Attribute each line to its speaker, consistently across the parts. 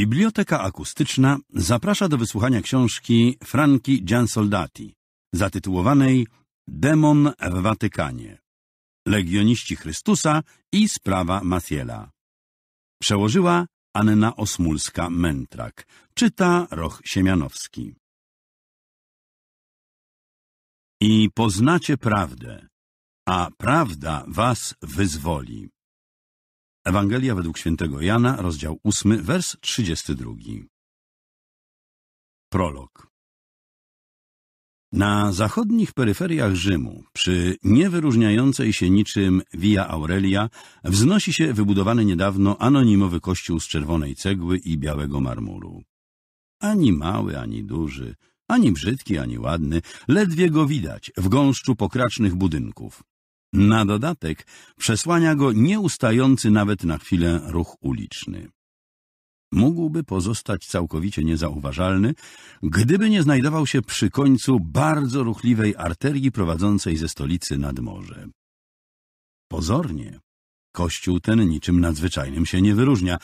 Speaker 1: Biblioteka Akustyczna zaprasza do wysłuchania książki Franki Giansoldati, zatytułowanej Demon w Watykanie. Legioniści Chrystusa i sprawa Maciela. Przełożyła Anna Osmulska-Mętrak. Czyta Roch Siemianowski. I poznacie prawdę, a prawda was wyzwoli. Ewangelia według świętego Jana, rozdział 8, wers 32. Prolog Na zachodnich peryferiach Rzymu, przy niewyróżniającej się niczym Via Aurelia, wznosi się wybudowany niedawno anonimowy kościół z czerwonej cegły i białego marmuru. Ani mały, ani duży, ani brzydki, ani ładny, ledwie go widać w gąszczu pokracznych budynków. Na dodatek przesłania go nieustający nawet na chwilę ruch uliczny. Mógłby pozostać całkowicie niezauważalny, gdyby nie znajdował się przy końcu bardzo ruchliwej arterii prowadzącej ze stolicy nad morze. Pozornie kościół ten niczym nadzwyczajnym się nie wyróżnia,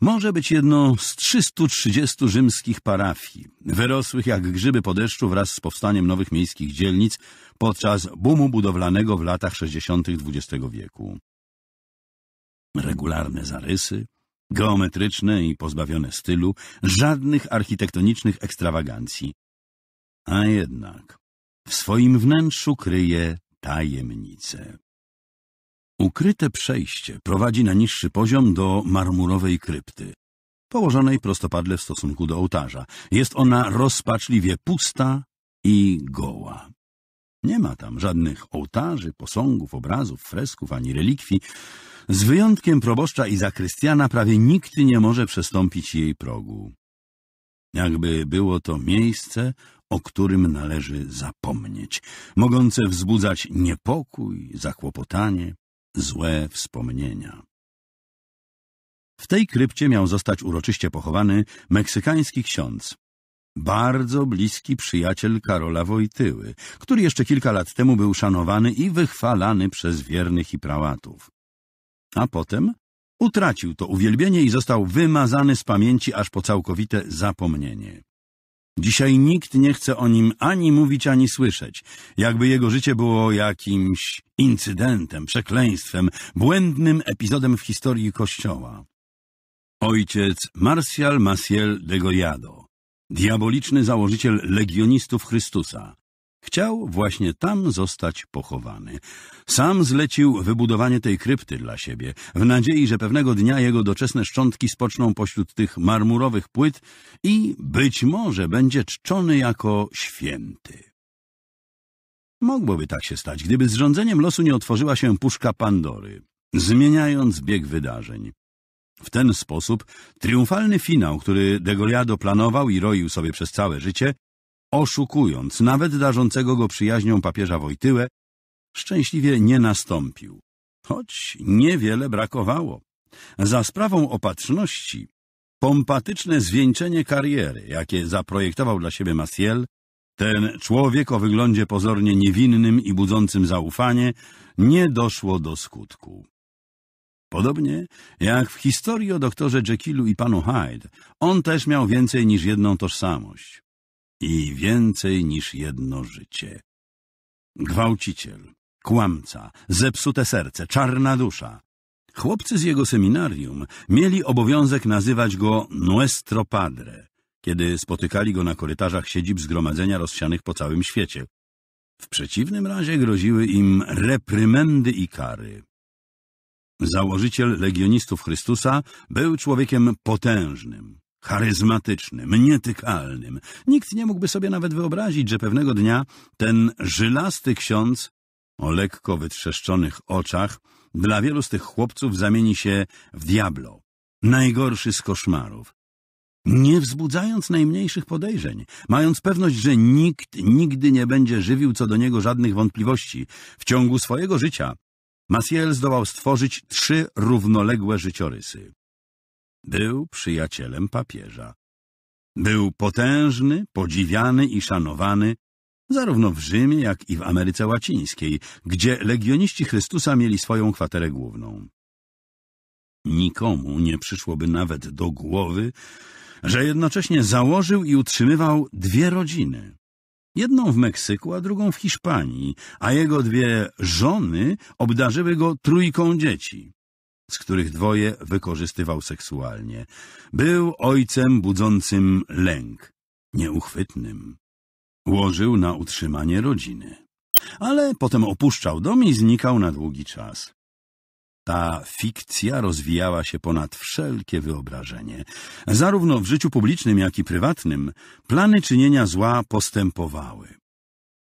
Speaker 1: może być jedną z 330 rzymskich parafii, wyrosłych jak grzyby po deszczu wraz z powstaniem nowych miejskich dzielnic podczas boomu budowlanego w latach 60. XX wieku. Regularne zarysy, geometryczne i pozbawione stylu, żadnych architektonicznych ekstrawagancji. A jednak w swoim wnętrzu kryje tajemnicę. Ukryte przejście prowadzi na niższy poziom do marmurowej krypty, położonej prostopadle w stosunku do ołtarza. Jest ona rozpaczliwie pusta i goła. Nie ma tam żadnych ołtarzy, posągów, obrazów, fresków ani relikwii. Z wyjątkiem proboszcza i zakrystiana prawie nikt nie może przestąpić jej progu. Jakby było to miejsce, o którym należy zapomnieć, mogące wzbudzać niepokój, zakłopotanie, złe wspomnienia. W tej krypcie miał zostać uroczyście pochowany meksykański ksiądz, bardzo bliski przyjaciel Karola Wojtyły, który jeszcze kilka lat temu był szanowany i wychwalany przez wiernych i prałatów. A potem utracił to uwielbienie i został wymazany z pamięci aż po całkowite zapomnienie. Dzisiaj nikt nie chce o nim ani mówić, ani słyszeć, jakby jego życie było jakimś incydentem, przekleństwem, błędnym epizodem w historii Kościoła. Ojciec Marcial Maciel de Goyado, diaboliczny założyciel legionistów Chrystusa, Chciał właśnie tam zostać pochowany. Sam zlecił wybudowanie tej krypty dla siebie, w nadziei, że pewnego dnia jego doczesne szczątki spoczną pośród tych marmurowych płyt i być może będzie czczony jako święty. Mogłoby tak się stać, gdyby z rządzeniem losu nie otworzyła się puszka Pandory, zmieniając bieg wydarzeń. W ten sposób triumfalny finał, który De Goliado planował i roił sobie przez całe życie, oszukując nawet darzącego go przyjaźnią papieża Wojtyłę, szczęśliwie nie nastąpił. Choć niewiele brakowało. Za sprawą opatrzności pompatyczne zwieńczenie kariery, jakie zaprojektował dla siebie Maciel, ten człowiek o wyglądzie pozornie niewinnym i budzącym zaufanie nie doszło do skutku. Podobnie jak w historii o doktorze Jekyllu i panu Hyde, on też miał więcej niż jedną tożsamość i więcej niż jedno życie. Gwałciciel, kłamca, zepsute serce, czarna dusza. Chłopcy z jego seminarium mieli obowiązek nazywać go Nuestro Padre, kiedy spotykali go na korytarzach siedzib zgromadzenia rozsianych po całym świecie. W przeciwnym razie groziły im reprymendy i kary. Założyciel Legionistów Chrystusa był człowiekiem potężnym, charyzmatycznym, nietykalnym. Nikt nie mógłby sobie nawet wyobrazić, że pewnego dnia ten żylasty ksiądz o lekko wytrzeszczonych oczach dla wielu z tych chłopców zamieni się w diablo, najgorszy z koszmarów. Nie wzbudzając najmniejszych podejrzeń, mając pewność, że nikt nigdy nie będzie żywił co do niego żadnych wątpliwości, w ciągu swojego życia Maciel zdołał stworzyć trzy równoległe życiorysy. Był przyjacielem papieża. Był potężny, podziwiany i szanowany zarówno w Rzymie, jak i w Ameryce Łacińskiej, gdzie legioniści Chrystusa mieli swoją kwaterę główną. Nikomu nie przyszłoby nawet do głowy, że jednocześnie założył i utrzymywał dwie rodziny. Jedną w Meksyku, a drugą w Hiszpanii, a jego dwie żony obdarzyły go trójką dzieci z których dwoje wykorzystywał seksualnie. Był ojcem budzącym lęk, nieuchwytnym. Łożył na utrzymanie rodziny. Ale potem opuszczał dom i znikał na długi czas. Ta fikcja rozwijała się ponad wszelkie wyobrażenie. Zarówno w życiu publicznym, jak i prywatnym plany czynienia zła postępowały.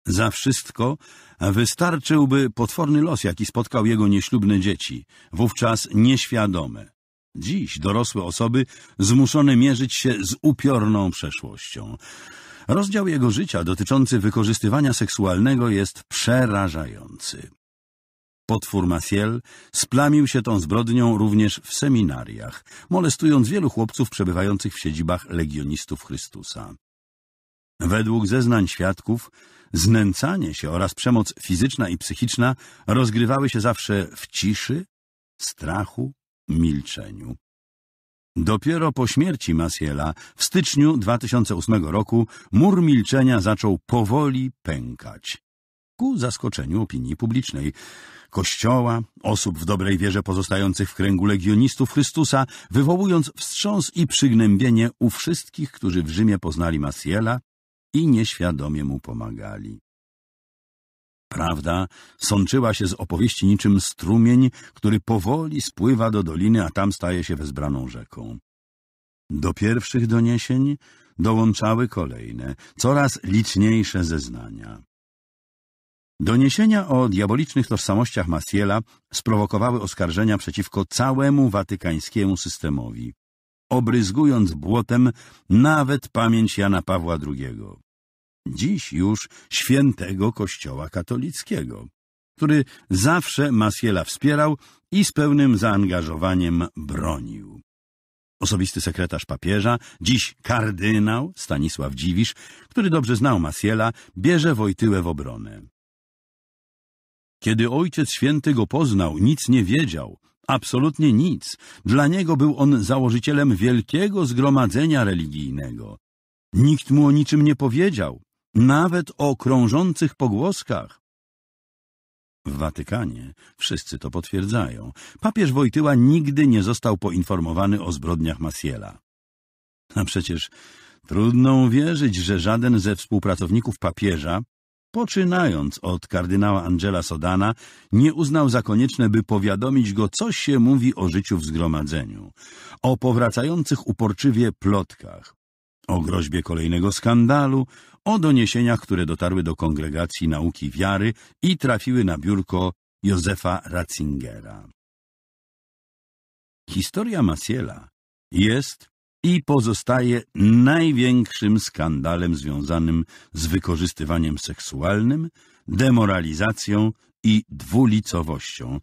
Speaker 1: Za wszystko wystarczyłby potworny los, jaki spotkał jego nieślubne dzieci, wówczas nieświadome. Dziś dorosłe osoby zmuszone mierzyć się z upiorną przeszłością. Rozdział jego życia dotyczący wykorzystywania seksualnego jest przerażający. Potwór Maciel splamił się tą zbrodnią również w seminariach, molestując wielu chłopców przebywających w siedzibach legionistów Chrystusa. Według zeznań świadków znęcanie się oraz przemoc fizyczna i psychiczna rozgrywały się zawsze w ciszy, strachu, milczeniu. Dopiero po śmierci Masiela w styczniu 2008 roku mur milczenia zaczął powoli pękać. Ku zaskoczeniu opinii publicznej, kościoła, osób w dobrej wierze pozostających w kręgu legionistów Chrystusa, wywołując wstrząs i przygnębienie u wszystkich, którzy w Rzymie poznali Masiela i nieświadomie mu pomagali. Prawda sączyła się z opowieści niczym strumień, który powoli spływa do doliny, a tam staje się wezbraną rzeką. Do pierwszych doniesień dołączały kolejne, coraz liczniejsze zeznania. Doniesienia o diabolicznych tożsamościach Masiela sprowokowały oskarżenia przeciwko całemu watykańskiemu systemowi obryzgując błotem nawet pamięć Jana Pawła II. Dziś już świętego kościoła katolickiego, który zawsze Masiela wspierał i z pełnym zaangażowaniem bronił. Osobisty sekretarz papieża, dziś kardynał Stanisław Dziwisz, który dobrze znał Masiela, bierze Wojtyłę w obronę. Kiedy Ojciec Święty go poznał, nic nie wiedział, Absolutnie nic. Dla niego był on założycielem wielkiego zgromadzenia religijnego. Nikt mu o niczym nie powiedział, nawet o krążących pogłoskach. W Watykanie wszyscy to potwierdzają. Papież Wojtyła nigdy nie został poinformowany o zbrodniach Masiela. A przecież trudno uwierzyć, że żaden ze współpracowników papieża poczynając od kardynała Angela Sodana, nie uznał za konieczne, by powiadomić go, co się mówi o życiu w zgromadzeniu, o powracających uporczywie plotkach, o groźbie kolejnego skandalu, o doniesieniach, które dotarły do kongregacji nauki wiary i trafiły na biurko Józefa Ratzingera. Historia Masiela jest i pozostaje największym skandalem związanym z wykorzystywaniem seksualnym, demoralizacją i dwulicowością,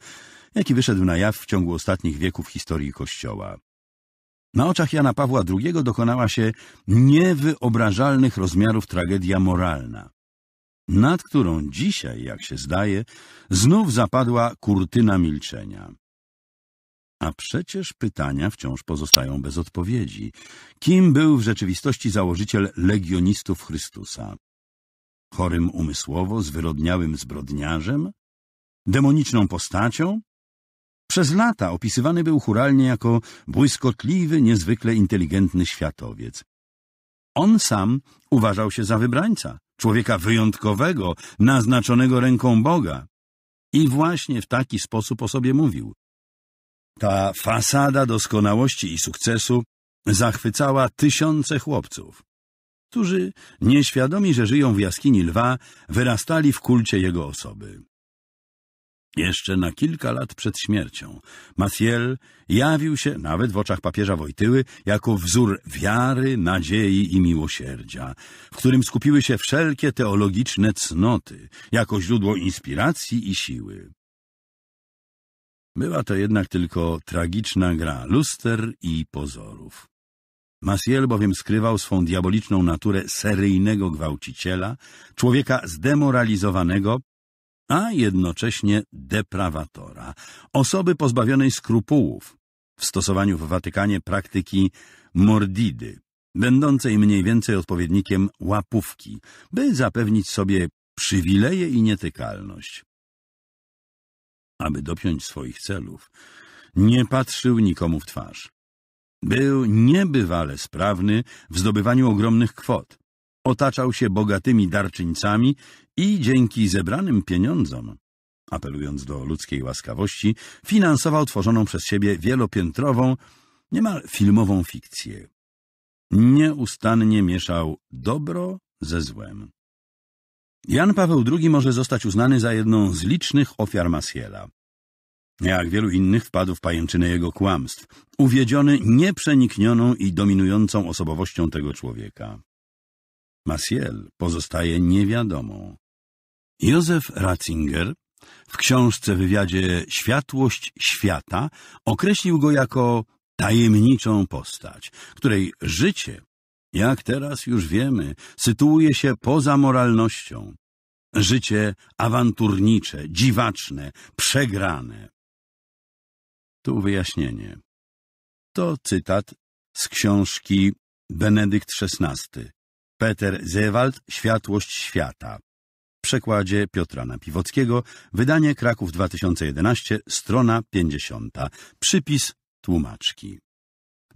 Speaker 1: jaki wyszedł na jaw w ciągu ostatnich wieków historii Kościoła. Na oczach Jana Pawła II dokonała się niewyobrażalnych rozmiarów tragedia moralna, nad którą dzisiaj, jak się zdaje, znów zapadła kurtyna milczenia. A przecież pytania wciąż pozostają bez odpowiedzi. Kim był w rzeczywistości założyciel legionistów Chrystusa? Chorym umysłowo, zwyrodniałym zbrodniarzem? Demoniczną postacią? Przez lata opisywany był churalnie jako błyskotliwy, niezwykle inteligentny światowiec. On sam uważał się za wybrańca, człowieka wyjątkowego, naznaczonego ręką Boga. I właśnie w taki sposób o sobie mówił. Ta fasada doskonałości i sukcesu zachwycała tysiące chłopców, którzy, nieświadomi, że żyją w jaskini lwa, wyrastali w kulcie jego osoby. Jeszcze na kilka lat przed śmiercią Maciel jawił się, nawet w oczach papieża Wojtyły, jako wzór wiary, nadziei i miłosierdzia, w którym skupiły się wszelkie teologiczne cnoty, jako źródło inspiracji i siły. Była to jednak tylko tragiczna gra luster i pozorów. Maciel bowiem skrywał swą diaboliczną naturę seryjnego gwałciciela, człowieka zdemoralizowanego, a jednocześnie deprawatora, osoby pozbawionej skrupułów w stosowaniu w Watykanie praktyki mordidy, będącej mniej więcej odpowiednikiem łapówki, by zapewnić sobie przywileje i nietykalność aby dopiąć swoich celów, nie patrzył nikomu w twarz. Był niebywale sprawny w zdobywaniu ogromnych kwot. Otaczał się bogatymi darczyńcami i dzięki zebranym pieniądzom, apelując do ludzkiej łaskawości, finansował tworzoną przez siebie wielopiętrową, niemal filmową fikcję. Nieustannie mieszał dobro ze złem. Jan Paweł II może zostać uznany za jedną z licznych ofiar Masiela. Jak wielu innych wpadł w pajęczynę jego kłamstw, uwiedziony nieprzeniknioną i dominującą osobowością tego człowieka. Masiel pozostaje niewiadomą. Józef Ratzinger w książce wywiadzie Światłość świata określił go jako tajemniczą postać, której życie jak teraz już wiemy, sytuuje się poza moralnością. Życie awanturnicze, dziwaczne, przegrane. Tu wyjaśnienie. To cytat z książki Benedykt XVI. Peter Zewald, Światłość Świata. W przekładzie Piotra Napiwockiego, wydanie Kraków 2011, strona 50. Przypis tłumaczki.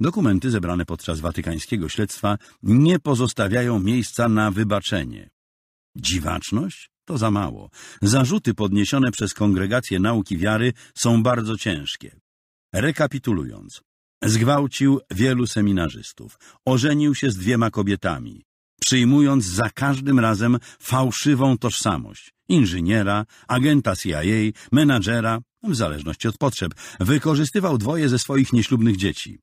Speaker 1: Dokumenty zebrane podczas watykańskiego śledztwa nie pozostawiają miejsca na wybaczenie. Dziwaczność? To za mało. Zarzuty podniesione przez kongregację nauki wiary są bardzo ciężkie. Rekapitulując. Zgwałcił wielu seminarzystów. Ożenił się z dwiema kobietami, przyjmując za każdym razem fałszywą tożsamość. Inżyniera, agenta CIA, menadżera, w zależności od potrzeb. Wykorzystywał dwoje ze swoich nieślubnych dzieci.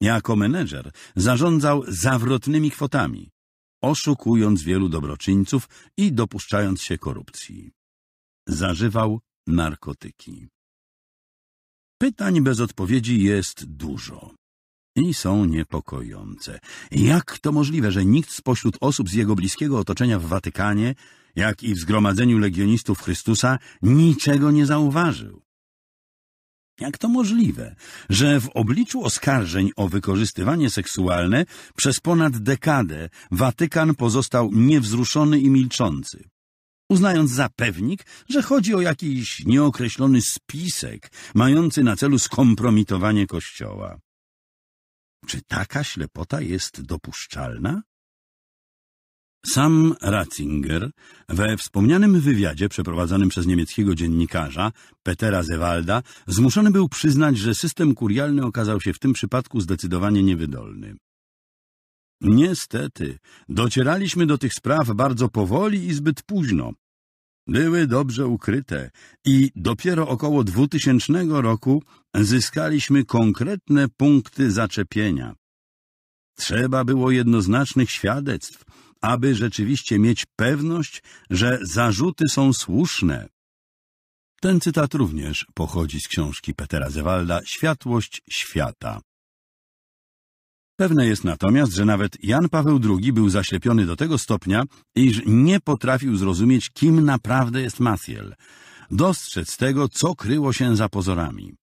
Speaker 1: Jako menedżer zarządzał zawrotnymi kwotami, oszukując wielu dobroczyńców i dopuszczając się korupcji. Zażywał narkotyki. Pytań bez odpowiedzi jest dużo i są niepokojące. Jak to możliwe, że nikt spośród osób z jego bliskiego otoczenia w Watykanie, jak i w Zgromadzeniu Legionistów Chrystusa, niczego nie zauważył? Jak to możliwe, że w obliczu oskarżeń o wykorzystywanie seksualne przez ponad dekadę Watykan pozostał niewzruszony i milczący? Uznając za pewnik, że chodzi o jakiś nieokreślony spisek mający na celu skompromitowanie Kościoła. Czy taka ślepota jest dopuszczalna? Sam Ratzinger we wspomnianym wywiadzie przeprowadzanym przez niemieckiego dziennikarza Petera Zewalda zmuszony był przyznać, że system kurialny okazał się w tym przypadku zdecydowanie niewydolny. Niestety, docieraliśmy do tych spraw bardzo powoli i zbyt późno. Były dobrze ukryte i dopiero około 2000 roku zyskaliśmy konkretne punkty zaczepienia. Trzeba było jednoznacznych świadectw, aby rzeczywiście mieć pewność, że zarzuty są słuszne. Ten cytat również pochodzi z książki Petera Zewalda Światłość świata. Pewne jest natomiast, że nawet Jan Paweł II był zaślepiony do tego stopnia, iż nie potrafił zrozumieć, kim naprawdę jest Maciel, dostrzec tego, co kryło się za pozorami.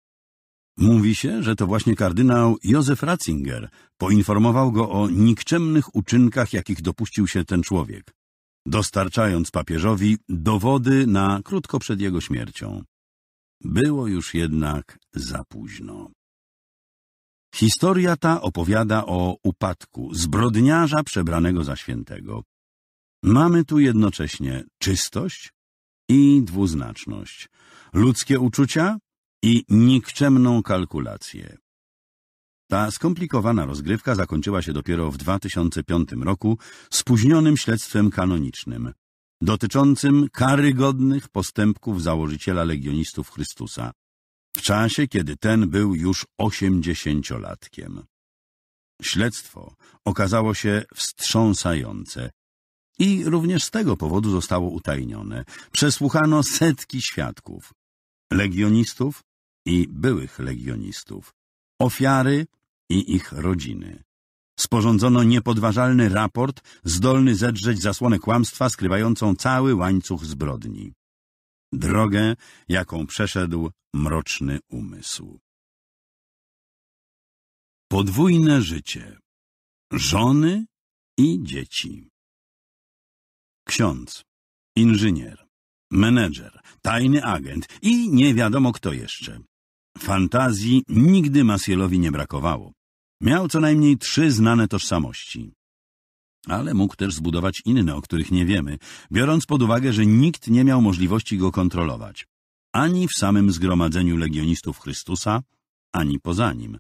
Speaker 1: Mówi się, że to właśnie kardynał Józef Ratzinger poinformował go o nikczemnych uczynkach, jakich dopuścił się ten człowiek, dostarczając papieżowi dowody na krótko przed jego śmiercią. Było już jednak za późno. Historia ta opowiada o upadku zbrodniarza przebranego za świętego. Mamy tu jednocześnie czystość i dwuznaczność, ludzkie uczucia i nikczemną kalkulację. Ta skomplikowana rozgrywka zakończyła się dopiero w 2005 roku spóźnionym śledztwem kanonicznym, dotyczącym karygodnych postępków założyciela Legionistów Chrystusa, w czasie kiedy ten był już osiemdziesięciolatkiem. Śledztwo okazało się wstrząsające i również z tego powodu zostało utajnione. Przesłuchano setki świadków, legionistów i byłych legionistów, ofiary i ich rodziny. Sporządzono niepodważalny raport zdolny zedrzeć zasłonę kłamstwa skrywającą cały łańcuch zbrodni. Drogę, jaką przeszedł mroczny umysł. Podwójne życie Żony i dzieci Ksiądz, inżynier, menedżer, tajny agent i nie wiadomo kto jeszcze. Fantazji nigdy Masielowi nie brakowało. Miał co najmniej trzy znane tożsamości. Ale mógł też zbudować inne, o których nie wiemy, biorąc pod uwagę, że nikt nie miał możliwości go kontrolować. Ani w samym zgromadzeniu legionistów Chrystusa, ani poza nim.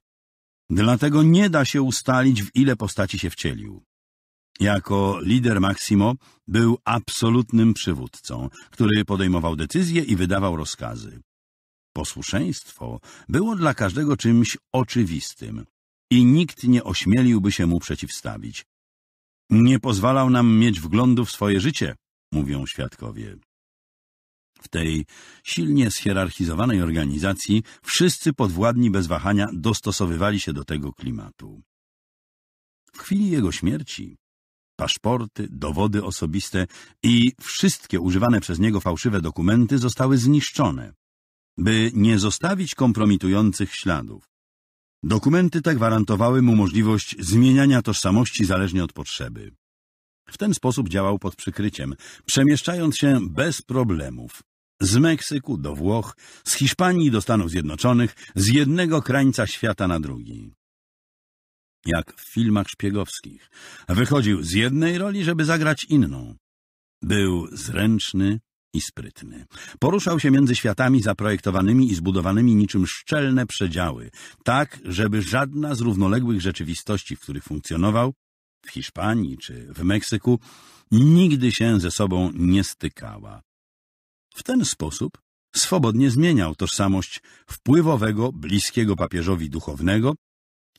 Speaker 1: Dlatego nie da się ustalić, w ile postaci się wcielił. Jako lider Maximo był absolutnym przywódcą, który podejmował decyzje i wydawał rozkazy. Posłuszeństwo było dla każdego czymś oczywistym i nikt nie ośmieliłby się mu przeciwstawić. Nie pozwalał nam mieć wglądu w swoje życie, mówią świadkowie. W tej silnie schierarchizowanej organizacji wszyscy podwładni bez wahania dostosowywali się do tego klimatu. W chwili jego śmierci paszporty, dowody osobiste i wszystkie używane przez niego fałszywe dokumenty zostały zniszczone by nie zostawić kompromitujących śladów. Dokumenty te gwarantowały mu możliwość zmieniania tożsamości zależnie od potrzeby. W ten sposób działał pod przykryciem, przemieszczając się bez problemów. Z Meksyku do Włoch, z Hiszpanii do Stanów Zjednoczonych, z jednego krańca świata na drugi. Jak w filmach szpiegowskich. Wychodził z jednej roli, żeby zagrać inną. Był zręczny, i sprytny. Poruszał się między światami zaprojektowanymi i zbudowanymi niczym szczelne przedziały, tak, żeby żadna z równoległych rzeczywistości, w których funkcjonował, w Hiszpanii czy w Meksyku, nigdy się ze sobą nie stykała. W ten sposób swobodnie zmieniał tożsamość wpływowego, bliskiego papieżowi duchownego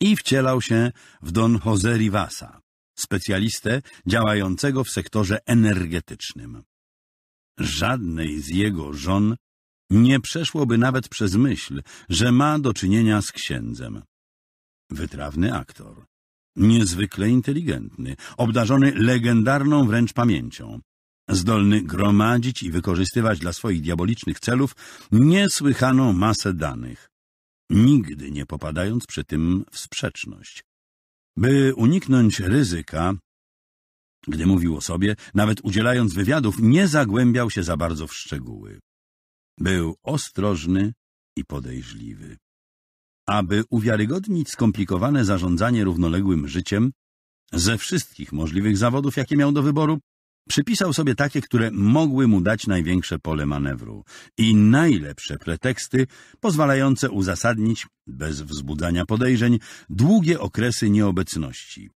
Speaker 1: i wcielał się w Don Jose Rivasa, specjalistę działającego w sektorze energetycznym żadnej z jego żon nie przeszłoby nawet przez myśl, że ma do czynienia z księdzem. Wytrawny aktor, niezwykle inteligentny, obdarzony legendarną wręcz pamięcią, zdolny gromadzić i wykorzystywać dla swoich diabolicznych celów niesłychaną masę danych, nigdy nie popadając przy tym w sprzeczność. By uniknąć ryzyka, gdy mówił o sobie, nawet udzielając wywiadów, nie zagłębiał się za bardzo w szczegóły. Był ostrożny i podejrzliwy. Aby uwiarygodnić skomplikowane zarządzanie równoległym życiem, ze wszystkich możliwych zawodów, jakie miał do wyboru, przypisał sobie takie, które mogły mu dać największe pole manewru i najlepsze preteksty pozwalające uzasadnić, bez wzbudzania podejrzeń, długie okresy nieobecności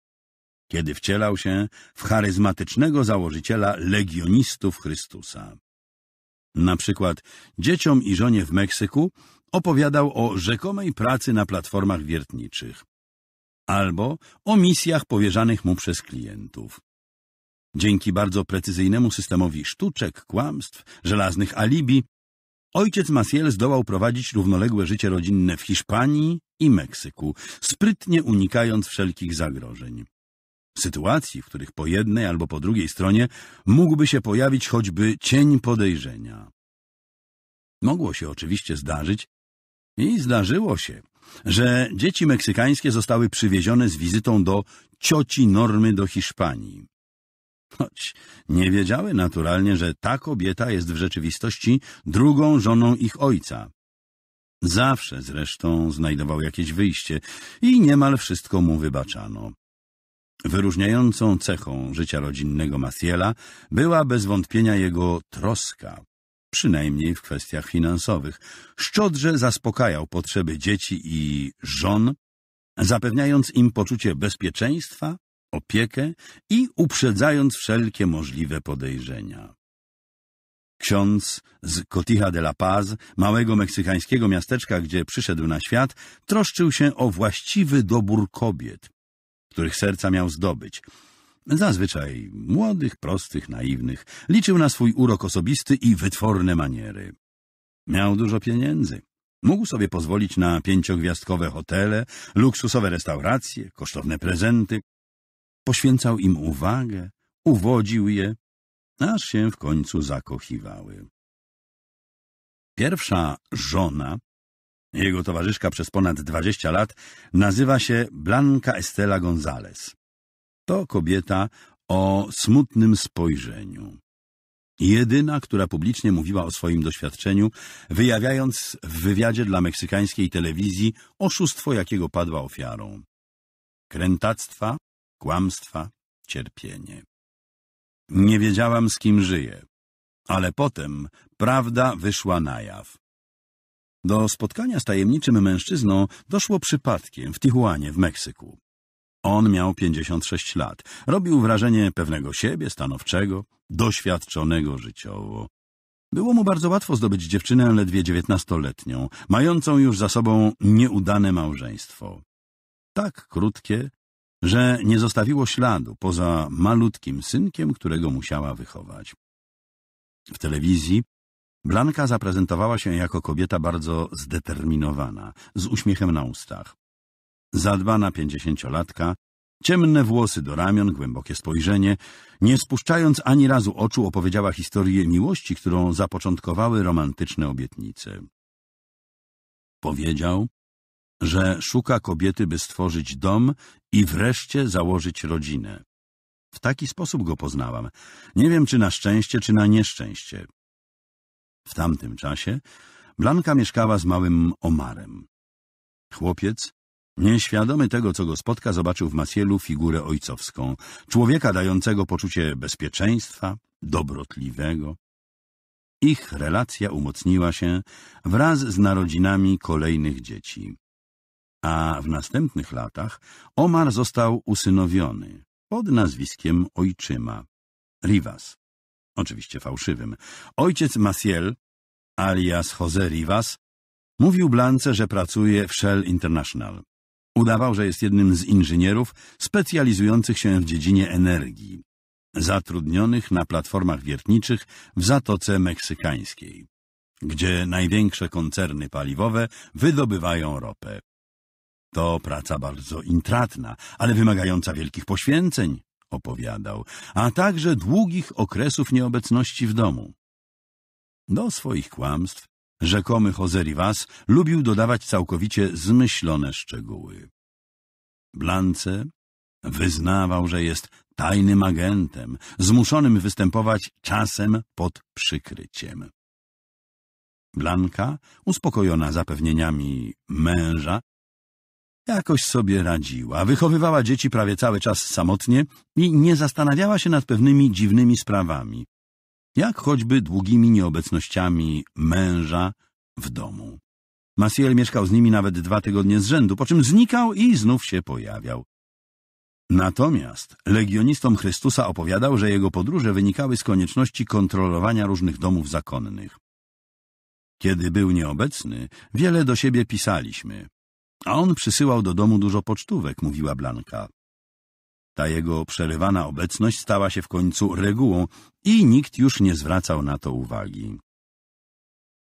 Speaker 1: kiedy wcielał się w charyzmatycznego założyciela legionistów Chrystusa. Na przykład dzieciom i żonie w Meksyku opowiadał o rzekomej pracy na platformach wiertniczych albo o misjach powierzanych mu przez klientów. Dzięki bardzo precyzyjnemu systemowi sztuczek, kłamstw, żelaznych alibi, ojciec Maciel zdołał prowadzić równoległe życie rodzinne w Hiszpanii i Meksyku, sprytnie unikając wszelkich zagrożeń sytuacji, w których po jednej albo po drugiej stronie mógłby się pojawić choćby cień podejrzenia. Mogło się oczywiście zdarzyć, i zdarzyło się, że dzieci meksykańskie zostały przywiezione z wizytą do cioci Normy do Hiszpanii. Choć nie wiedziały naturalnie, że ta kobieta jest w rzeczywistości drugą żoną ich ojca. Zawsze zresztą znajdował jakieś wyjście i niemal wszystko mu wybaczano. Wyróżniającą cechą życia rodzinnego Masiela była bez wątpienia jego troska, przynajmniej w kwestiach finansowych. Szczodrze zaspokajał potrzeby dzieci i żon, zapewniając im poczucie bezpieczeństwa, opiekę i uprzedzając wszelkie możliwe podejrzenia. Ksiądz z Cotija de la Paz, małego meksykańskiego miasteczka, gdzie przyszedł na świat, troszczył się o właściwy dobór kobiet, których serca miał zdobyć. Zazwyczaj młodych, prostych, naiwnych. Liczył na swój urok osobisty i wytworne maniery. Miał dużo pieniędzy. Mógł sobie pozwolić na pięciogwiazdkowe hotele, luksusowe restauracje, kosztowne prezenty. Poświęcał im uwagę, uwodził je, aż się w końcu zakochiwały. Pierwsza żona jego towarzyszka przez ponad 20 lat nazywa się Blanca Estela Gonzales. To kobieta o smutnym spojrzeniu. Jedyna, która publicznie mówiła o swoim doświadczeniu, wyjawiając w wywiadzie dla meksykańskiej telewizji oszustwo, jakiego padła ofiarą. Krętactwa, kłamstwa, cierpienie. Nie wiedziałam, z kim żyję, ale potem prawda wyszła na jaw. Do spotkania z tajemniczym mężczyzną doszło przypadkiem w Tijuanie w Meksyku. On miał 56 lat. Robił wrażenie pewnego siebie, stanowczego, doświadczonego życiowo. Było mu bardzo łatwo zdobyć dziewczynę ledwie dziewiętnastoletnią, mającą już za sobą nieudane małżeństwo. Tak krótkie, że nie zostawiło śladu poza malutkim synkiem, którego musiała wychować. W telewizji Blanka zaprezentowała się jako kobieta bardzo zdeterminowana, z uśmiechem na ustach. Zadbana pięćdziesięciolatka, ciemne włosy do ramion, głębokie spojrzenie, nie spuszczając ani razu oczu opowiedziała historię miłości, którą zapoczątkowały romantyczne obietnice. Powiedział, że szuka kobiety, by stworzyć dom i wreszcie założyć rodzinę. W taki sposób go poznałam. Nie wiem, czy na szczęście, czy na nieszczęście. W tamtym czasie Blanka mieszkała z małym Omarem. Chłopiec, nieświadomy tego, co go spotka, zobaczył w Macielu figurę ojcowską, człowieka dającego poczucie bezpieczeństwa, dobrotliwego. Ich relacja umocniła się wraz z narodzinami kolejnych dzieci. A w następnych latach Omar został usynowiony pod nazwiskiem ojczyma, Rivas oczywiście fałszywym. Ojciec Maciel, alias Jose Rivas, mówił Blance, że pracuje w Shell International. Udawał, że jest jednym z inżynierów specjalizujących się w dziedzinie energii, zatrudnionych na platformach wiertniczych w Zatoce Meksykańskiej, gdzie największe koncerny paliwowe wydobywają ropę. To praca bardzo intratna, ale wymagająca wielkich poświęceń, opowiadał, a także długich okresów nieobecności w domu. Do swoich kłamstw, rzekomy o Zeriwas, lubił dodawać całkowicie zmyślone szczegóły. Blance wyznawał, że jest tajnym agentem, zmuszonym występować czasem pod przykryciem. Blanka, uspokojona zapewnieniami męża, Jakoś sobie radziła. Wychowywała dzieci prawie cały czas samotnie i nie zastanawiała się nad pewnymi dziwnymi sprawami, jak choćby długimi nieobecnościami męża w domu. Masiel mieszkał z nimi nawet dwa tygodnie z rzędu, po czym znikał i znów się pojawiał. Natomiast legionistom Chrystusa opowiadał, że jego podróże wynikały z konieczności kontrolowania różnych domów zakonnych. Kiedy był nieobecny, wiele do siebie pisaliśmy. A on przysyłał do domu dużo pocztówek, mówiła Blanka. Ta jego przerywana obecność stała się w końcu regułą i nikt już nie zwracał na to uwagi.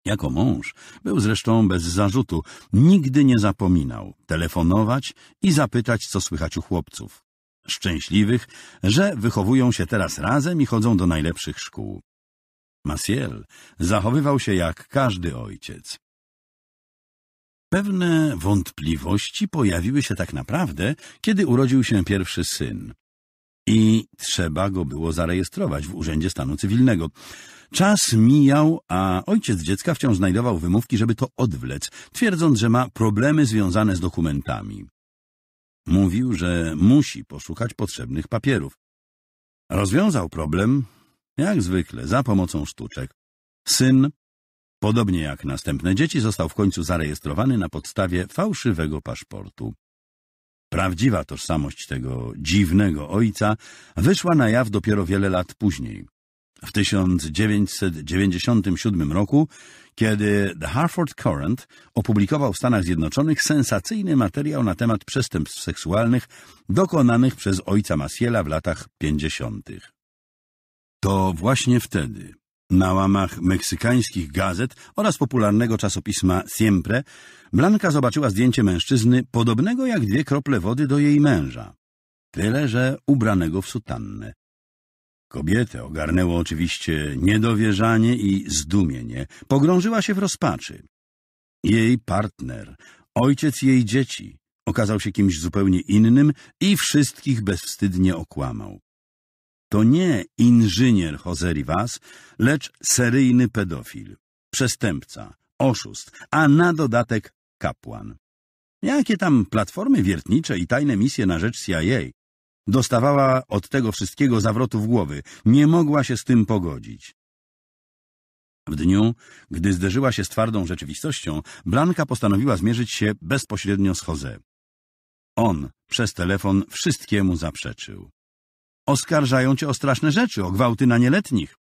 Speaker 1: Jako mąż był zresztą bez zarzutu, nigdy nie zapominał telefonować i zapytać, co słychać u chłopców. Szczęśliwych, że wychowują się teraz razem i chodzą do najlepszych szkół. Masiel zachowywał się jak każdy ojciec. Pewne wątpliwości pojawiły się tak naprawdę, kiedy urodził się pierwszy syn. I trzeba go było zarejestrować w Urzędzie Stanu Cywilnego. Czas mijał, a ojciec dziecka wciąż znajdował wymówki, żeby to odwlec, twierdząc, że ma problemy związane z dokumentami. Mówił, że musi poszukać potrzebnych papierów. Rozwiązał problem, jak zwykle, za pomocą sztuczek. Syn Podobnie jak następne dzieci został w końcu zarejestrowany na podstawie fałszywego paszportu. Prawdziwa tożsamość tego dziwnego ojca wyszła na jaw dopiero wiele lat później. W 1997 roku, kiedy The Harford Courant opublikował w Stanach Zjednoczonych sensacyjny materiał na temat przestępstw seksualnych dokonanych przez ojca Masiela w latach 50. To właśnie wtedy na łamach meksykańskich gazet oraz popularnego czasopisma Siempre Blanka zobaczyła zdjęcie mężczyzny podobnego jak dwie krople wody do jej męża, tyle że ubranego w sutannę. Kobietę ogarnęło oczywiście niedowierzanie i zdumienie. Pogrążyła się w rozpaczy. Jej partner, ojciec jej dzieci, okazał się kimś zupełnie innym i wszystkich bezwstydnie okłamał to nie inżynier Jose Rivas, lecz seryjny pedofil, przestępca, oszust, a na dodatek kapłan. Jakie tam platformy wiertnicze i tajne misje na rzecz CIA. Dostawała od tego wszystkiego zawrotów głowy. Nie mogła się z tym pogodzić. W dniu, gdy zderzyła się z twardą rzeczywistością, Blanka postanowiła zmierzyć się bezpośrednio z Jose. On przez telefon wszystkiemu zaprzeczył. Oskarżają cię o straszne rzeczy, o gwałty na nieletnich.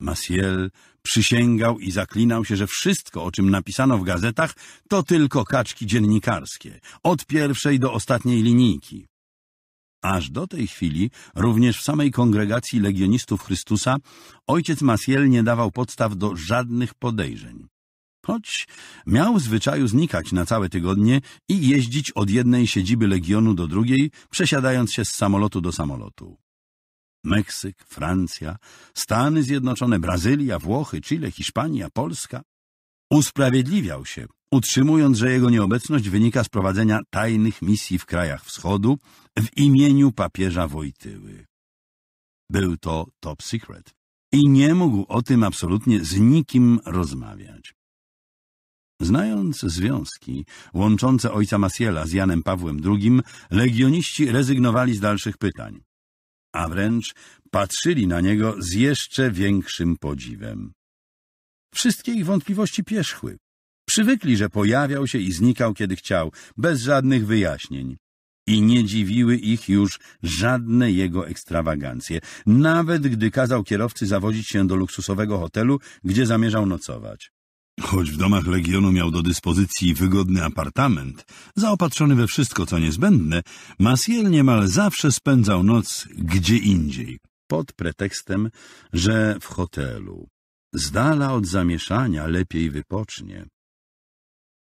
Speaker 1: Masiel przysięgał i zaklinał się, że wszystko, o czym napisano w gazetach, to tylko kaczki dziennikarskie, od pierwszej do ostatniej linijki. Aż do tej chwili, również w samej kongregacji legionistów Chrystusa, ojciec Masiel nie dawał podstaw do żadnych podejrzeń. Choć miał w zwyczaju znikać na całe tygodnie i jeździć od jednej siedziby Legionu do drugiej, przesiadając się z samolotu do samolotu. Meksyk, Francja, Stany Zjednoczone, Brazylia, Włochy, Chile, Hiszpania, Polska. Usprawiedliwiał się, utrzymując, że jego nieobecność wynika z prowadzenia tajnych misji w krajach wschodu w imieniu papieża Wojtyły. Był to top secret i nie mógł o tym absolutnie z nikim rozmawiać. Znając związki łączące ojca Masiela z Janem Pawłem II, legioniści rezygnowali z dalszych pytań, a wręcz patrzyli na niego z jeszcze większym podziwem. Wszystkie ich wątpliwości pierzchły. Przywykli, że pojawiał się i znikał, kiedy chciał, bez żadnych wyjaśnień. I nie dziwiły ich już żadne jego ekstrawagancje, nawet gdy kazał kierowcy zawodzić się do luksusowego hotelu, gdzie zamierzał nocować. Choć w domach Legionu miał do dyspozycji wygodny apartament, zaopatrzony we wszystko co niezbędne, Masiel niemal zawsze spędzał noc gdzie indziej, pod pretekstem, że w hotelu. Z dala od zamieszania lepiej wypocznie.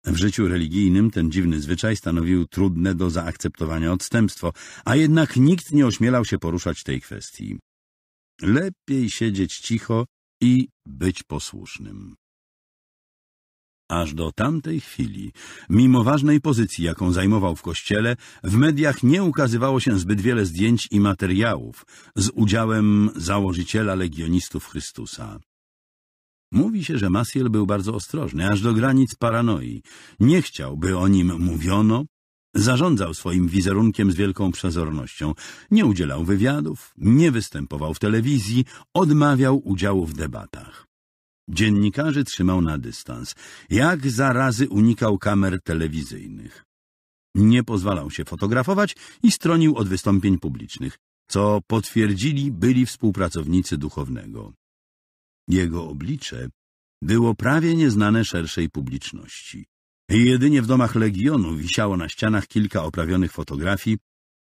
Speaker 1: W życiu religijnym ten dziwny zwyczaj stanowił trudne do zaakceptowania odstępstwo, a jednak nikt nie ośmielał się poruszać tej kwestii. Lepiej siedzieć cicho i być posłusznym. Aż do tamtej chwili, mimo ważnej pozycji, jaką zajmował w kościele, w mediach nie ukazywało się zbyt wiele zdjęć i materiałów z udziałem założyciela Legionistów Chrystusa. Mówi się, że Masiel był bardzo ostrożny, aż do granic paranoi. Nie chciał, by o nim mówiono, Zarządzał swoim wizerunkiem z wielką przezornością. Nie udzielał wywiadów, nie występował w telewizji, odmawiał udziału w debatach. Dziennikarzy trzymał na dystans, jak zarazy unikał kamer telewizyjnych. Nie pozwalał się fotografować i stronił od wystąpień publicznych, co potwierdzili byli współpracownicy duchownego. Jego oblicze było prawie nieznane szerszej publiczności. Jedynie w domach Legionu wisiało na ścianach kilka oprawionych fotografii,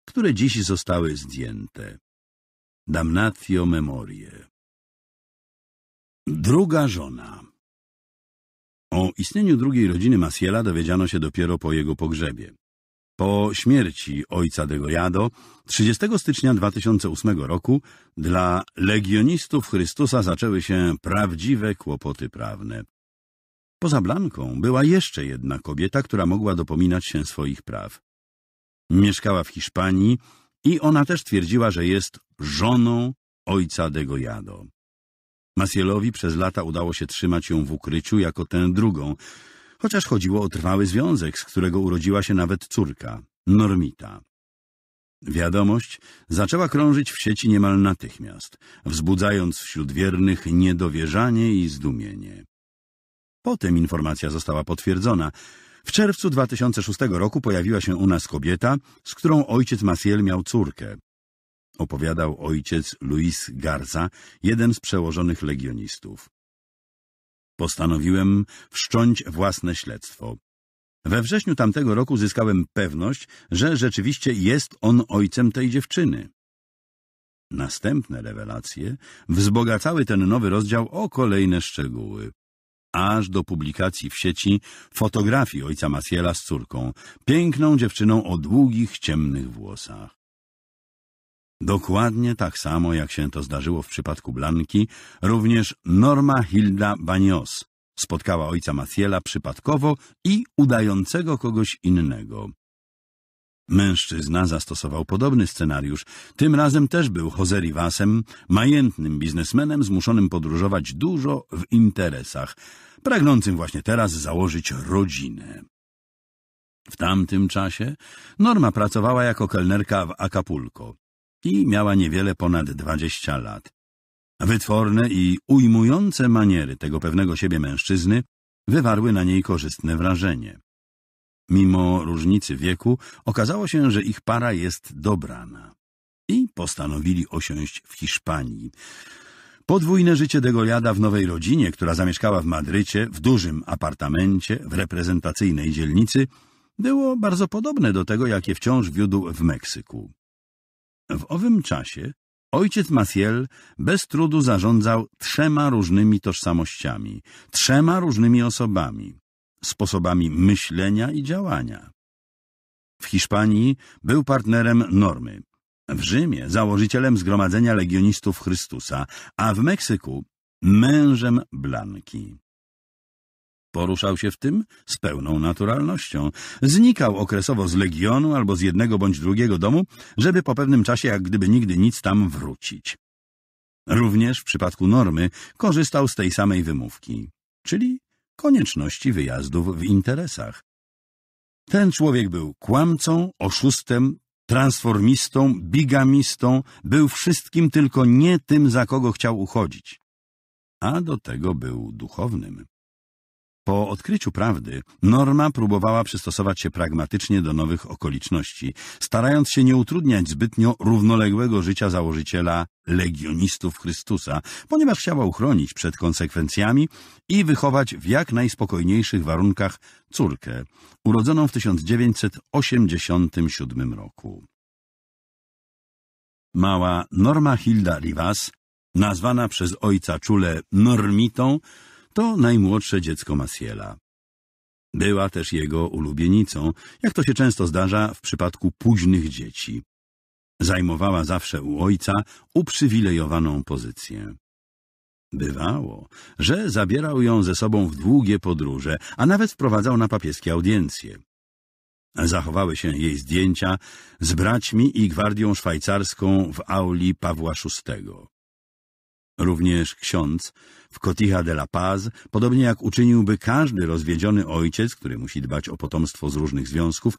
Speaker 1: które dziś zostały zdjęte. Damnatio memorie. Druga żona O istnieniu drugiej rodziny Masiela dowiedziano się dopiero po jego pogrzebie. Po śmierci ojca Degoiado 30 stycznia 2008 roku dla legionistów Chrystusa zaczęły się prawdziwe kłopoty prawne. Poza Blanką była jeszcze jedna kobieta, która mogła dopominać się swoich praw. Mieszkała w Hiszpanii i ona też twierdziła, że jest żoną ojca Degoiado. Masielowi przez lata udało się trzymać ją w ukryciu jako tę drugą, chociaż chodziło o trwały związek, z którego urodziła się nawet córka, Normita. Wiadomość zaczęła krążyć w sieci niemal natychmiast, wzbudzając wśród wiernych niedowierzanie i zdumienie. Potem informacja została potwierdzona. W czerwcu 2006 roku pojawiła się u nas kobieta, z którą ojciec Masiel miał córkę, opowiadał ojciec Luis Garza, jeden z przełożonych legionistów. Postanowiłem wszcząć własne śledztwo. We wrześniu tamtego roku zyskałem pewność, że rzeczywiście jest on ojcem tej dziewczyny. Następne rewelacje wzbogacały ten nowy rozdział o kolejne szczegóły. Aż do publikacji w sieci fotografii ojca Maciela z córką, piękną dziewczyną o długich, ciemnych włosach. Dokładnie tak samo, jak się to zdarzyło w przypadku Blanki, również Norma Hilda Banios spotkała ojca Maciela przypadkowo i udającego kogoś innego. Mężczyzna zastosował podobny scenariusz. Tym razem też był Jose Rivasem, majętnym biznesmenem zmuszonym podróżować dużo w interesach, pragnącym właśnie teraz założyć rodzinę. W tamtym czasie Norma pracowała jako kelnerka w Acapulco i miała niewiele ponad dwadzieścia lat. Wytworne i ujmujące maniery tego pewnego siebie mężczyzny wywarły na niej korzystne wrażenie. Mimo różnicy wieku okazało się, że ich para jest dobrana i postanowili osiąść w Hiszpanii. Podwójne życie Degoliada w nowej rodzinie, która zamieszkała w Madrycie, w dużym apartamencie, w reprezentacyjnej dzielnicy, było bardzo podobne do tego, jakie wciąż wiódł w Meksyku. W owym czasie ojciec Maciel bez trudu zarządzał trzema różnymi tożsamościami, trzema różnymi osobami, sposobami myślenia i działania. W Hiszpanii był partnerem Normy, w Rzymie założycielem Zgromadzenia Legionistów Chrystusa, a w Meksyku mężem Blanki. Poruszał się w tym z pełną naturalnością. Znikał okresowo z legionu albo z jednego bądź drugiego domu, żeby po pewnym czasie jak gdyby nigdy nic tam wrócić. Również w przypadku normy korzystał z tej samej wymówki, czyli konieczności wyjazdów w interesach. Ten człowiek był kłamcą, oszustem, transformistą, bigamistą, był wszystkim tylko nie tym, za kogo chciał uchodzić. A do tego był duchownym. Po odkryciu prawdy Norma próbowała przystosować się pragmatycznie do nowych okoliczności, starając się nie utrudniać zbytnio równoległego życia założyciela legionistów Chrystusa, ponieważ chciała uchronić przed konsekwencjami i wychować w jak najspokojniejszych warunkach córkę, urodzoną w 1987 roku. Mała Norma Hilda Rivas, nazwana przez ojca czule Normitą, to najmłodsze dziecko Masiela. Była też jego ulubienicą, jak to się często zdarza w przypadku późnych dzieci. Zajmowała zawsze u ojca uprzywilejowaną pozycję. Bywało, że zabierał ją ze sobą w długie podróże, a nawet wprowadzał na papieskie audiencje. Zachowały się jej zdjęcia z braćmi i gwardią szwajcarską w auli Pawła VI. Również ksiądz w Cotija de la Paz, podobnie jak uczyniłby każdy rozwiedziony ojciec, który musi dbać o potomstwo z różnych związków,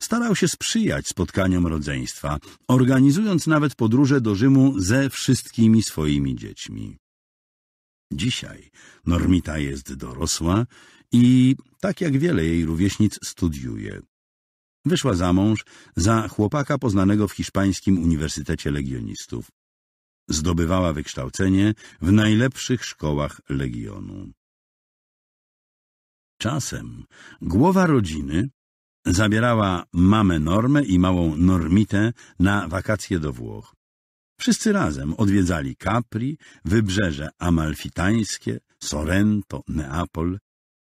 Speaker 1: starał się sprzyjać spotkaniom rodzeństwa, organizując nawet podróże do Rzymu ze wszystkimi swoimi dziećmi. Dzisiaj Normita jest dorosła i, tak jak wiele jej rówieśnic, studiuje. Wyszła za mąż za chłopaka poznanego w hiszpańskim Uniwersytecie Legionistów zdobywała wykształcenie w najlepszych szkołach Legionu. Czasem głowa rodziny zabierała mamę Normę i małą Normitę na wakacje do Włoch. Wszyscy razem odwiedzali Capri, wybrzeże amalfitańskie, Sorrento, Neapol.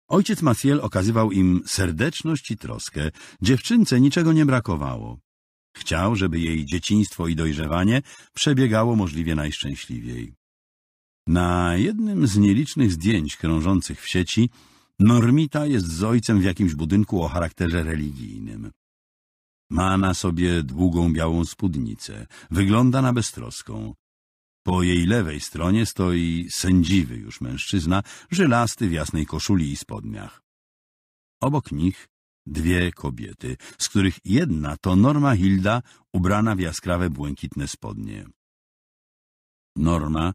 Speaker 1: Ojciec Maciel okazywał im serdeczność i troskę. Dziewczynce niczego nie brakowało. Chciał, żeby jej dzieciństwo i dojrzewanie przebiegało możliwie najszczęśliwiej. Na jednym z nielicznych zdjęć krążących w sieci Normita jest z ojcem w jakimś budynku o charakterze religijnym. Ma na sobie długą białą spódnicę, wygląda na beztroską. Po jej lewej stronie stoi sędziwy już mężczyzna, żylasty w jasnej koszuli i spodniach. Obok nich dwie kobiety, z których jedna to Norma Hilda, ubrana w jaskrawe błękitne spodnie. Norma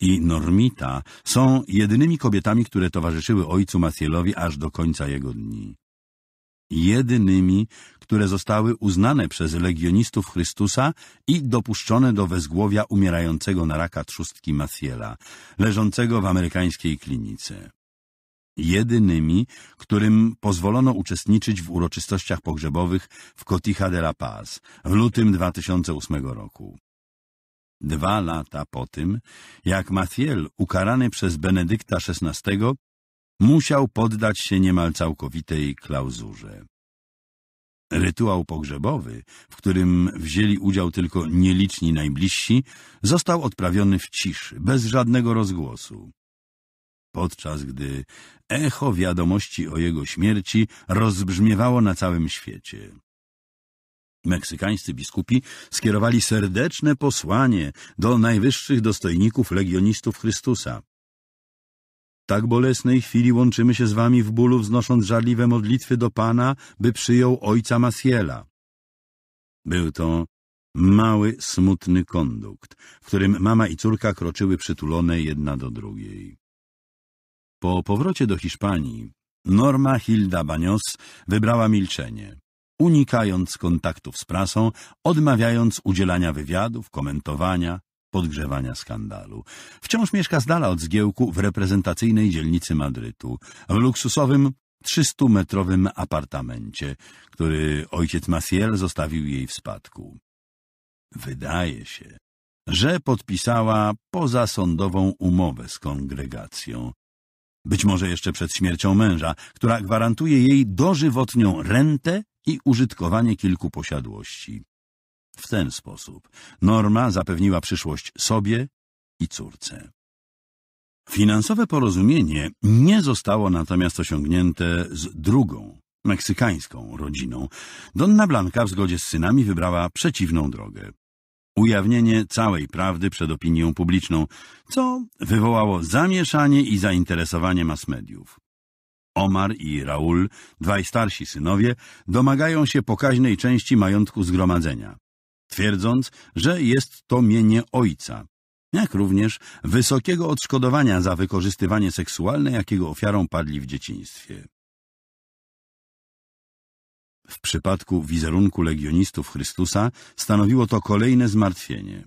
Speaker 1: i Normita są jedynymi kobietami, które towarzyszyły ojcu Macielowi aż do końca jego dni. Jedynymi, które zostały uznane przez legionistów Chrystusa i dopuszczone do wezgłowia umierającego na raka trzustki Maciela, leżącego w amerykańskiej klinice jedynymi, którym pozwolono uczestniczyć w uroczystościach pogrzebowych w Cotija de la Paz w lutym 2008 roku. Dwa lata po tym, jak Mathiel, ukarany przez Benedykta XVI, musiał poddać się niemal całkowitej klauzurze. Rytuał pogrzebowy, w którym wzięli udział tylko nieliczni najbliżsi, został odprawiony w ciszy, bez żadnego rozgłosu podczas gdy echo wiadomości o jego śmierci rozbrzmiewało na całym świecie. Meksykańscy biskupi skierowali serdeczne posłanie do najwyższych dostojników legionistów Chrystusa. W tak bolesnej chwili łączymy się z wami w bólu, wznosząc żarliwe modlitwy do Pana, by przyjął ojca Masiela. Był to mały, smutny kondukt, w którym mama i córka kroczyły przytulone jedna do drugiej. Po powrocie do Hiszpanii Norma Hilda Banios wybrała milczenie, unikając kontaktów z prasą, odmawiając udzielania wywiadów, komentowania, podgrzewania skandalu. Wciąż mieszka z dala od zgiełku w reprezentacyjnej dzielnicy Madrytu, w luksusowym 300-metrowym apartamencie, który ojciec Maciel zostawił jej w spadku. Wydaje się, że podpisała pozasądową umowę z kongregacją, być może jeszcze przed śmiercią męża, która gwarantuje jej dożywotnią rentę i użytkowanie kilku posiadłości. W ten sposób Norma zapewniła przyszłość sobie i córce. Finansowe porozumienie nie zostało natomiast osiągnięte z drugą, meksykańską rodziną. Donna Blanka w zgodzie z synami wybrała przeciwną drogę ujawnienie całej prawdy przed opinią publiczną, co wywołało zamieszanie i zainteresowanie mas mediów. Omar i Raul, dwaj starsi synowie, domagają się pokaźnej części majątku zgromadzenia, twierdząc, że jest to mienie ojca, jak również wysokiego odszkodowania za wykorzystywanie seksualne, jakiego ofiarą padli w dzieciństwie. W przypadku wizerunku legionistów Chrystusa stanowiło to kolejne zmartwienie.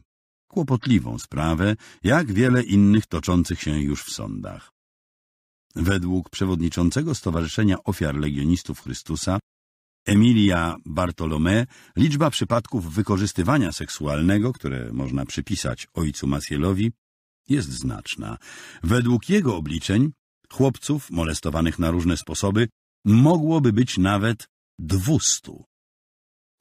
Speaker 1: Kłopotliwą sprawę, jak wiele innych toczących się już w sądach. Według przewodniczącego Stowarzyszenia Ofiar Legionistów Chrystusa Emilia Bartolome, liczba przypadków wykorzystywania seksualnego, które można przypisać ojcu Masielowi, jest znaczna. Według jego obliczeń chłopców molestowanych na różne sposoby mogłoby być nawet dwustu.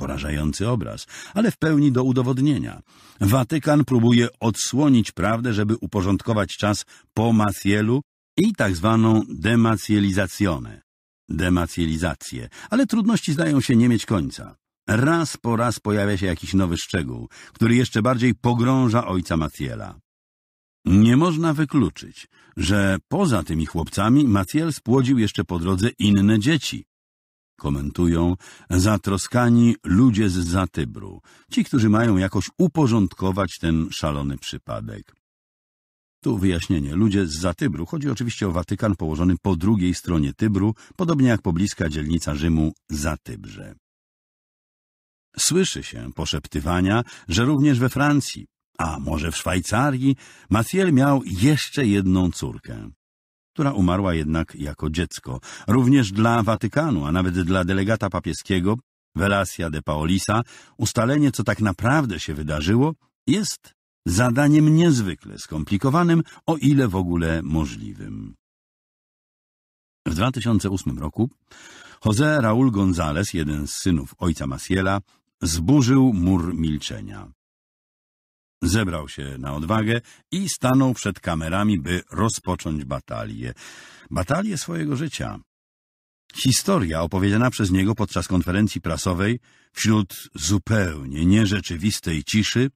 Speaker 1: Porażający obraz, ale w pełni do udowodnienia. Watykan próbuje odsłonić prawdę, żeby uporządkować czas po Macielu i tak zwaną demacjelizacjonę. Demacjelizację, ale trudności zdają się nie mieć końca. Raz po raz pojawia się jakiś nowy szczegół, który jeszcze bardziej pogrąża ojca Maciela. Nie można wykluczyć, że poza tymi chłopcami Maciel spłodził jeszcze po drodze inne dzieci, Komentują zatroskani ludzie z Zatybru, ci, którzy mają jakoś uporządkować ten szalony przypadek. Tu wyjaśnienie. Ludzie z Zatybru. Chodzi oczywiście o Watykan położony po drugiej stronie Tybru, podobnie jak pobliska dzielnica Rzymu Zatybrze. Słyszy się poszeptywania, że również we Francji, a może w Szwajcarii, Mathiel miał jeszcze jedną córkę która umarła jednak jako dziecko. Również dla Watykanu, a nawet dla delegata papieskiego, Velasia de Paolisa, ustalenie, co tak naprawdę się wydarzyło, jest zadaniem niezwykle skomplikowanym, o ile w ogóle możliwym. W 2008 roku José Raúl González, jeden z synów ojca Maciela, zburzył mur milczenia. Zebrał się na odwagę i stanął przed kamerami, by rozpocząć batalię. Batalię swojego życia. Historia opowiedziana przez niego podczas konferencji prasowej wśród zupełnie nierzeczywistej ciszy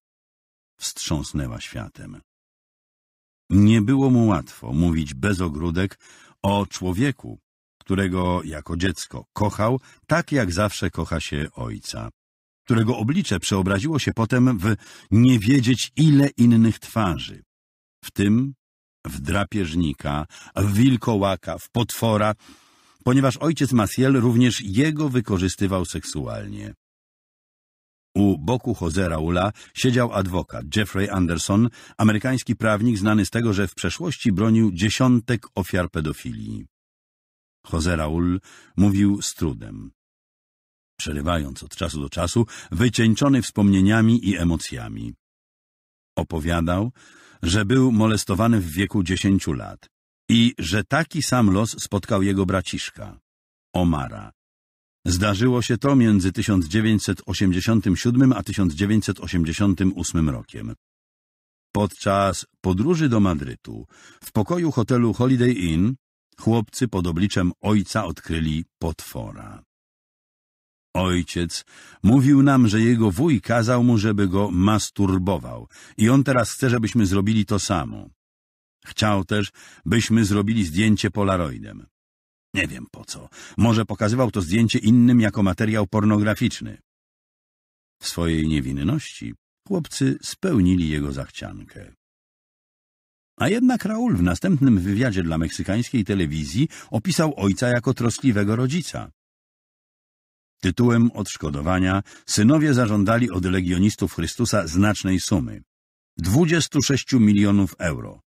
Speaker 1: wstrząsnęła światem. Nie było mu łatwo mówić bez ogródek o człowieku, którego jako dziecko kochał, tak jak zawsze kocha się ojca którego oblicze przeobraziło się potem w nie wiedzieć ile innych twarzy, w tym w drapieżnika, w wilkołaka, w potwora, ponieważ ojciec Maciel również jego wykorzystywał seksualnie. U boku Jose Raula siedział adwokat Jeffrey Anderson, amerykański prawnik znany z tego, że w przeszłości bronił dziesiątek ofiar pedofilii. Jose Raul mówił z trudem przerywając od czasu do czasu, wycieńczony wspomnieniami i emocjami. Opowiadał, że był molestowany w wieku dziesięciu lat i że taki sam los spotkał jego braciszka, Omara. Zdarzyło się to między 1987 a 1988 rokiem. Podczas podróży do Madrytu w pokoju hotelu Holiday Inn chłopcy pod obliczem ojca odkryli potwora. Ojciec mówił nam, że jego wuj kazał mu, żeby go masturbował i on teraz chce, żebyśmy zrobili to samo. Chciał też, byśmy zrobili zdjęcie polaroidem. Nie wiem po co. Może pokazywał to zdjęcie innym jako materiał pornograficzny. W swojej niewinności chłopcy spełnili jego zachciankę. A jednak Raul w następnym wywiadzie dla meksykańskiej telewizji opisał ojca jako troskliwego rodzica. Tytułem odszkodowania synowie zażądali od legionistów Chrystusa znacznej sumy – 26 milionów euro,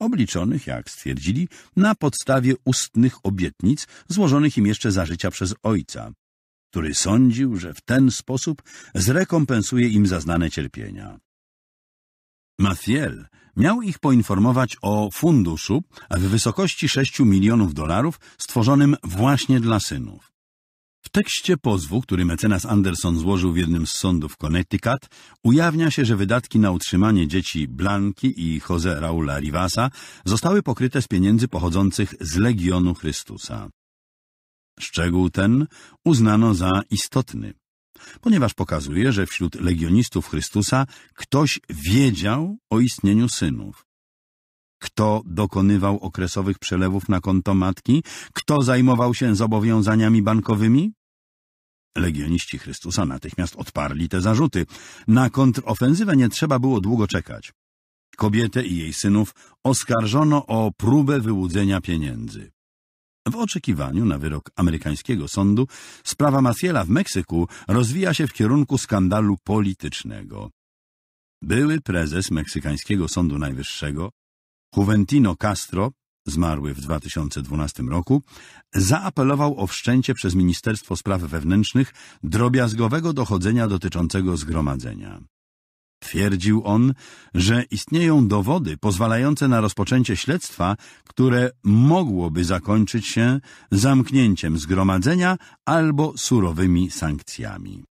Speaker 1: obliczonych, jak stwierdzili, na podstawie ustnych obietnic złożonych im jeszcze za życia przez ojca, który sądził, że w ten sposób zrekompensuje im zaznane cierpienia. Mathiel miał ich poinformować o funduszu w wysokości 6 milionów dolarów stworzonym właśnie dla synów. W tekście pozwu, który mecenas Anderson złożył w jednym z sądów Connecticut, ujawnia się, że wydatki na utrzymanie dzieci Blanki i Jose Raula Rivasa zostały pokryte z pieniędzy pochodzących z Legionu Chrystusa. Szczegół ten uznano za istotny, ponieważ pokazuje, że wśród legionistów Chrystusa ktoś wiedział o istnieniu synów kto dokonywał okresowych przelewów na konto matki, kto zajmował się zobowiązaniami bankowymi? Legioniści Chrystusa natychmiast odparli te zarzuty. Na kontrofensywę nie trzeba było długo czekać. Kobietę i jej synów oskarżono o próbę wyłudzenia pieniędzy. W oczekiwaniu na wyrok amerykańskiego sądu sprawa Maciela w Meksyku rozwija się w kierunku skandalu politycznego. Były prezes meksykańskiego Sądu Najwyższego, Juventino Castro, zmarły w 2012 roku, zaapelował o wszczęcie przez Ministerstwo Spraw Wewnętrznych drobiazgowego dochodzenia dotyczącego zgromadzenia. Twierdził on, że istnieją dowody pozwalające na rozpoczęcie śledztwa, które mogłoby zakończyć się zamknięciem zgromadzenia albo surowymi sankcjami.